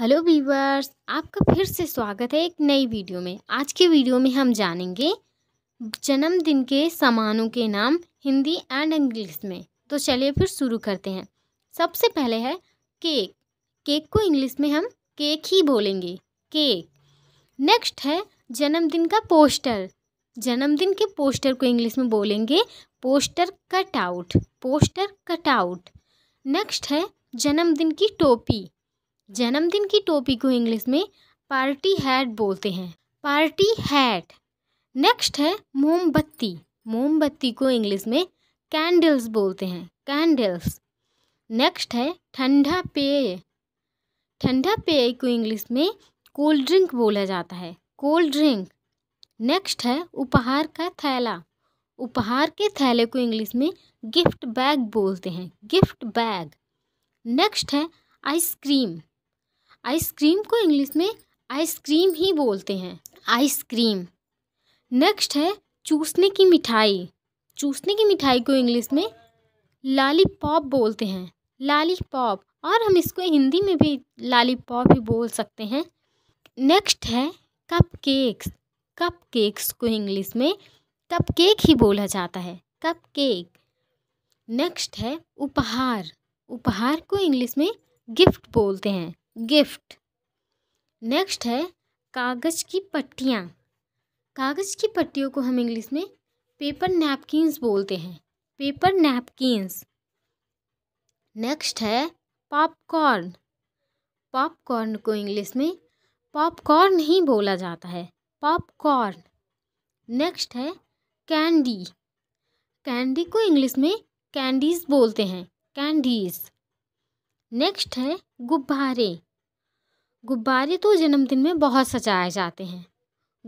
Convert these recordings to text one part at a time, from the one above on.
hello viewers आपका फिर से स्वागत है एक नई वीडियो में आज के वीडियो में हम जानेंगे जन्मदिन के सामानों के नाम हिंदी एंड इंग्लिश में तो चलिए फिर शुरू करते हैं सबसे पहले है केक केक को इंग्लिश में हम केक ही बोलेंगे केक नेक्स्ट है जन्मदिन का पोस्टर जन्मदिन के पोस्टर को इंग्लिश में बोलेंगे poster cut out poster cut out next है जन्मदिन की टोपी जन्मदिन की टोपी को इंग्लिश में पार्टी हैट बोलते हैं पार्टी हैट नेक्स्ट है मोमबत्ती मोमबत्ती को इंग्लिश में कैंडल्स बोलते हैं कैंडल्स नेक्स्ट है ठंडा पेय ठंडा पेय को इंग्लिश में कोल्ड ड्रिंक बोला जाता है कोल्ड ड्रिंक नेक्स्ट है उपहार का थैला उपहार के थैले को इंग्लिश में गिफ्ट बैग बोलते हैं गिफ्ट बैग नेक्स्ट है आइसक्रीम आइसक्रीम को इंग्लिश में आइसक्रीम ही बोलते हैं आइसक्रीम नेक्स्ट है चूसने की मिठाई चूसने की मिठाई को इंग्लिश में पॉप बोलते हैं पॉप और हम इसको हिंदी में भी पॉप ही बोल सकते हैं नेक्स्ट है कपकेक्स कपकेक्स को इंग्लिश में कपकेक ही बोला जाता है कपकेक नेक्स्ट है उपहार उपहार को इंग्लिश में गिफ्ट बोलते हैं गिफ्ट नेक्स्ट है कागज़ की पट्टियाँ कागज़ की पट्टियों को हम इंग्लिश में पेपर नैपकिंस बोलते हैं पेपर नैपकिंस नेक्स्ट है पॉपकॉर्न पॉपकॉर्न को इंग्लिश में पॉपकॉर्न ही बोला जाता है पॉपकॉर्न नेक्स्ट है कैंडी कैंडी को इंग्लिश में कैंडीज बोलते हैं कैंडीज नेक्स्ट है गुब्बारे गुब्बारे तो जन्मदिन में बहुत सजाए जाते हैं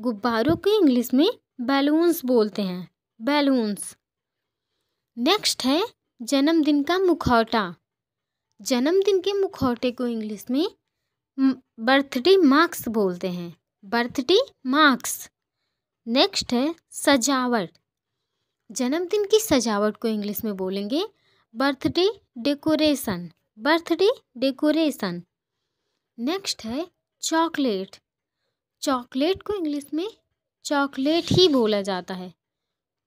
गुब्बारों को इंग्लिश में बैलून्स बोलते हैं बैलून्स नेक्स्ट है जन्मदिन का मुखौटा जन्मदिन के मुखौटे को इंग्लिश में बर्थडे मार्क्स बोलते हैं बर्थडे मार्क्स नेक्स्ट है सजावट जन्मदिन की सजावट को इंग्लिश में बोलेंगे birthday decoration birthday decoration next है चॉकलेट चॉकलेट को इंग्लिश में चॉकलेट ही बोला जाता है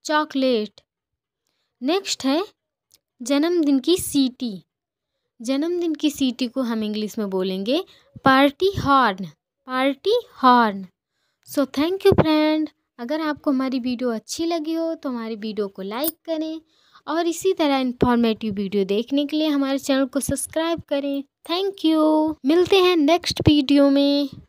चॉकलेट नेक्स्ट है जन्मदिन की सीटी जन्मदिन की सीटी को हम इंग्लिश में बोलेंगे party horn party horn so thank you friend अगर आपको हमारी वीडियो अच्छी लगी हो तो हमारी वीडियो को लाइक करें और इसी तरह इन्फॉर्मेटिव वीडियो देखने के लिए हमारे चैनल को सब्सक्राइब करें थैंक यू मिलते हैं नेक्स्ट वीडियो में